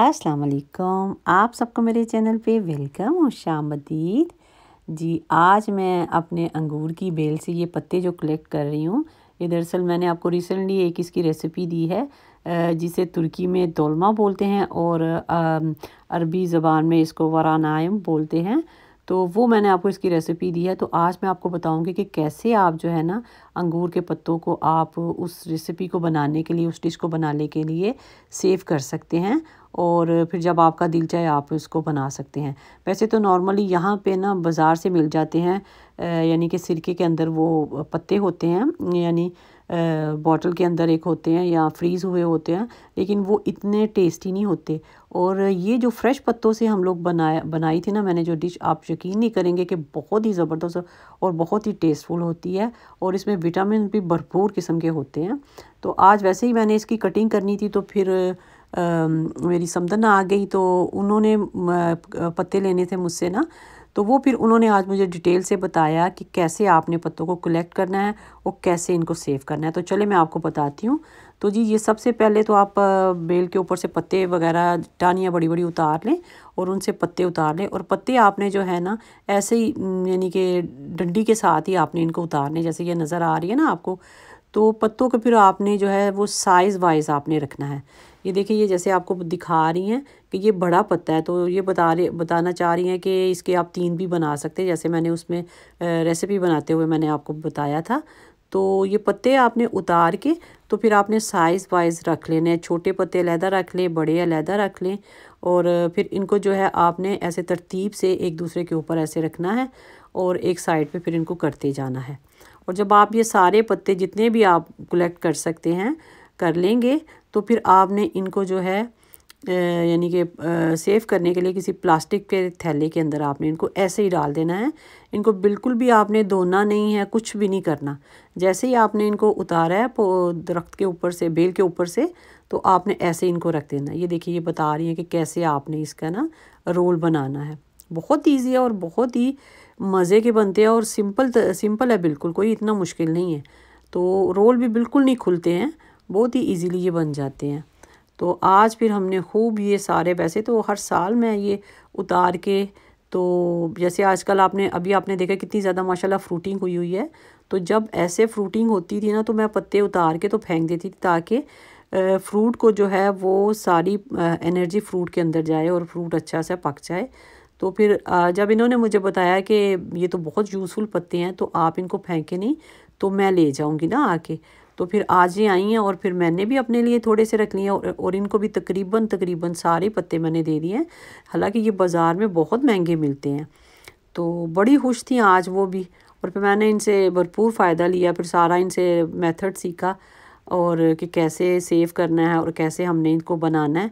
असलकम आप सबको मेरे चैनल पे वेलकम और शामदीद जी आज मैं अपने अंगूर की बेल से ये पत्ते जो कलेक्ट कर रही हूँ ये दरअसल मैंने आपको रिसेंटली एक इसकी रेसिपी दी है जिसे तुर्की में दोलमा बोलते हैं और अरबी ज़बान में इसको वरानायम बोलते हैं तो वो मैंने आपको इसकी रेसिपी दी है तो आज मैं आपको बताऊंगी कि कैसे आप जो है ना अंगूर के पत्तों को आप उस रेसिपी को बनाने के लिए उस डिश को बनाने के लिए सेव कर सकते हैं और फिर जब आपका दिल चाहे आप उसको बना सकते हैं वैसे तो नॉर्मली यहाँ पे ना बाज़ार से मिल जाते हैं यानी कि सिरके के अंदर वो पत्ते होते हैं यानी बॉटल के अंदर एक होते हैं या फ्रीज़ हुए होते हैं लेकिन वो इतने टेस्टी नहीं होते और ये जो फ्रेश पत्तों से हम लोग बनाया बनाई थी ना मैंने जो डिश आप यकीन नहीं करेंगे कि बहुत ही ज़बरदस्त और बहुत ही टेस्टफुल होती है और इसमें विटामिन भी भरपूर किस्म के होते हैं तो आज वैसे ही मैंने इसकी कटिंग करनी थी तो फिर मेरी समदना आ गई तो उन्होंने पत्ते लेने थे मुझसे ना तो वो फिर उन्होंने आज मुझे डिटेल से बताया कि कैसे आपने पत्तों को कलेक्ट करना है और कैसे इनको सेव करना है तो चले मैं आपको बताती हूँ तो जी ये सबसे पहले तो आप बेल के ऊपर से पत्ते वगैरह टानियाँ बड़ी बड़ी उतार लें और उनसे पत्ते उतार लें और पत्ते आपने जो है ना ऐसे ही यानी कि डंडी के साथ ही आपने इनको उतारने जैसे ये नज़र आ रही है ना आपको तो पत्तों का फिर आपने जो है वो साइज़ वाइज आपने रखना है ये देखिए ये जैसे आपको दिखा रही हैं कि ये बड़ा पत्ता है तो ये बता रही बताना चाह रही हैं कि इसके आप तीन भी बना सकते हैं जैसे मैंने उसमें रेसिपी बनाते हुए मैंने आपको बताया था तो ये पत्ते आपने उतार के तो फिर आपने साइज़ वाइज रख लेने छोटे पत्ते अलहदा रख लें बड़े अलहदा रख लें और फिर इनको जो है आपने ऐसे तरतीब से एक दूसरे के ऊपर ऐसे रखना है और एक साइड पे फिर इनको करते जाना है और जब आप ये सारे पत्ते जितने भी आप कलेक्ट कर सकते हैं कर लेंगे तो फिर आपने इनको जो है यानी कि सेव करने के लिए किसी प्लास्टिक के थैले के अंदर आपने इनको ऐसे ही डाल देना है इनको बिल्कुल भी आपने धोना नहीं है कुछ भी नहीं करना जैसे ही आपने इनको उतारा है दरख्त के ऊपर से बेल के ऊपर से तो आपने ऐसे इनको रख देना ये देखिए ये बता रही हैं कि कैसे आपने इसका ना रोल बनाना है बहुत ईजी है और बहुत ही मज़े के बनते हैं और सिंपल सिंपल है बिल्कुल कोई इतना मुश्किल नहीं है तो रोल भी बिल्कुल नहीं खुलते हैं बहुत ही इजीली ये बन जाते हैं तो आज फिर हमने खूब ये सारे पैसे तो हर साल मैं ये उतार के तो जैसे आजकल आपने अभी आपने देखा कितनी ज़्यादा माशाल्लाह फ्रूटिंग हुई हुई है तो जब ऐसे फ्रूटिंग होती थी ना तो मैं पत्ते उतार के तो फेंक देती थी ताकि फ्रूट को जो है वो सारी एनर्जी फ्रूट के अंदर जाए और फ्रूट अच्छा सा पक जाए तो फिर जब इन्होंने मुझे बताया कि ये तो बहुत यूज़फुल पत्ते हैं तो आप इनको फेंके नहीं तो मैं ले जाऊँगी ना आके तो फिर आज ये आई हैं और फिर मैंने भी अपने लिए थोड़े से रख लिए और, और इनको भी तकरीबन तकरीबन सारे पत्ते मैंने दे दिए हैं हालांकि ये बाज़ार में बहुत महंगे मिलते हैं तो बड़ी खुश थी आज वो भी और फिर मैंने इनसे भरपूर फ़ायदा लिया फिर सारा इनसे मेथड सीखा और कि कैसे सेव करना है और कैसे हमने इनको बनाना है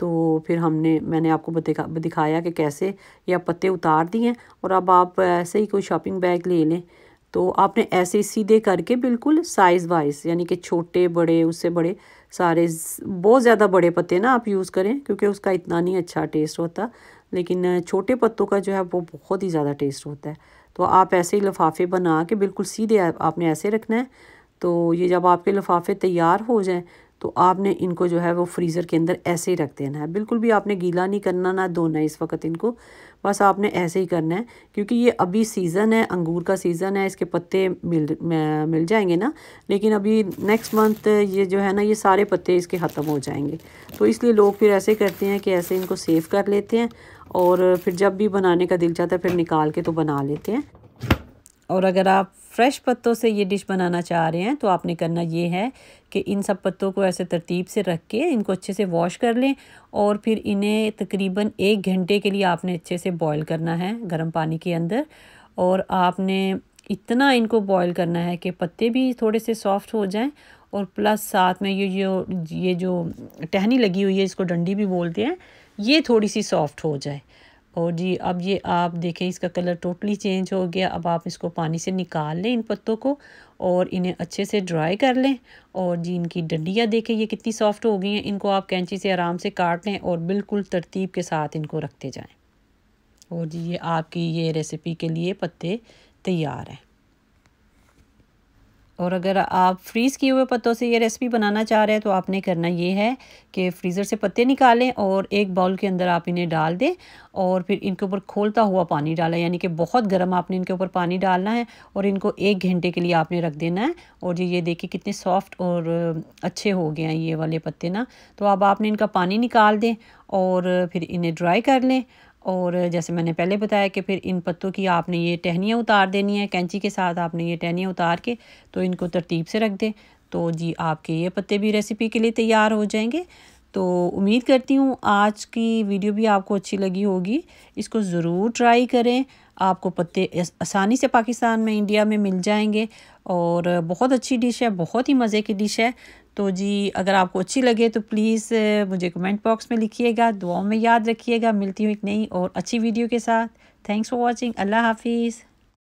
तो फिर हमने मैंने आपको दिखा दिखाया कि कैसे ये आप पत्ते उतार दिए और अब आप ऐसे ही कोई शॉपिंग बैग ले लें तो आपने ऐसे सीधे करके बिल्कुल साइज़ वाइज यानी कि छोटे बड़े उससे बड़े सारे बहुत ज़्यादा बड़े पत्ते ना आप यूज़ करें क्योंकि उसका इतना नहीं अच्छा टेस्ट होता लेकिन छोटे पत्तों का जो है वो बहुत ही ज़्यादा टेस्ट होता है तो आप ऐसे ही लफाफे बना के बिल्कुल सीधे आपने ऐसे रखना है तो ये जब आपके लफाफे तैयार हो जाएँ तो आपने इनको जो है वो फ्रीज़र के अंदर ऐसे ही रख देना है बिल्कुल भी आपने गीला नहीं करना ना धोना है इस वक्त इनको बस आपने ऐसे ही करना है क्योंकि ये अभी सीज़न है अंगूर का सीज़न है इसके पत्ते मिल मिल जाएंगे ना लेकिन अभी नेक्स्ट मंथ ये जो है ना ये सारे पत्ते इसके ख़त्म हो जाएंगे तो इसलिए लोग फिर ऐसे करते हैं कि ऐसे इनको सेव कर लेते हैं और फिर जब भी बनाने का दिल चाहता है फिर निकाल के तो बना लेते हैं और अगर आप फ्रेश पत्तों से ये डिश बनाना चाह रहे हैं तो आपने करना ये है कि इन सब पत्तों को ऐसे तरतीब से रख के इनको अच्छे से वॉश कर लें और फिर इन्हें तकरीबन एक घंटे के लिए आपने अच्छे से बॉईल करना है गर्म पानी के अंदर और आपने इतना इनको बॉईल करना है कि पत्ते भी थोड़े से सॉफ्ट हो जाएँ और प्लस साथ में ये जो ये जो टहनी लगी हुई है इसको डंडी भी बोलते हैं ये थोड़ी सी सॉफ्ट हो जाए और जी अब ये आप देखें इसका कलर टोटली चेंज हो गया अब आप इसको पानी से निकाल लें इन पत्तों को और इन्हें अच्छे से ड्राई कर लें और जी इनकी डंडियाँ देखें ये कितनी सॉफ्ट हो गई हैं इनको आप कैंची से आराम से काट लें और बिल्कुल तरतीब के साथ इनको रखते जाएं और जी ये आपकी ये रेसिपी के लिए पत्ते तैयार हैं और अगर आप फ्रीज़ किए हुए पत्तों से ये रेसिपी बनाना चाह रहे हैं तो आपने करना ये है कि फ्रीज़र से पत्ते निकालें और एक बाउल के अंदर आप इन्हें डाल दें और फिर इनके ऊपर खोलता हुआ पानी डालें यानी कि बहुत गर्म आपने इनके ऊपर पानी डालना है और इनको एक घंटे के लिए आपने रख देना है और ये ये देखिए कितने सॉफ्ट और अच्छे हो गए हैं ये वाले पत्ते ना तो अब आपने इनका पानी निकाल दें और फिर इन्हें ड्राई कर लें और जैसे मैंने पहले बताया कि फिर इन पत्तों की आपने ये टहनियाँ उतार देनी है कैंची के साथ आपने ये टहनियाँ उतार के तो इनको तरतीब से रख दें तो जी आपके ये पत्ते भी रेसिपी के लिए तैयार हो जाएंगे तो उम्मीद करती हूँ आज की वीडियो भी आपको अच्छी लगी होगी इसको ज़रूर ट्राई करें आपको पत्ते आसानी से पाकिस्तान में इंडिया में मिल जाएंगे और बहुत अच्छी डिश है बहुत ही मज़े की डिश है तो जी अगर आपको अच्छी लगे तो प्लीज़ मुझे कमेंट बॉक्स में लिखिएगा दुआओं में याद रखिएगा मिलती हूँ एक नई और अच्छी वीडियो के साथ थैंक्स फॉर वॉचिंग अल्लाह हाफिज़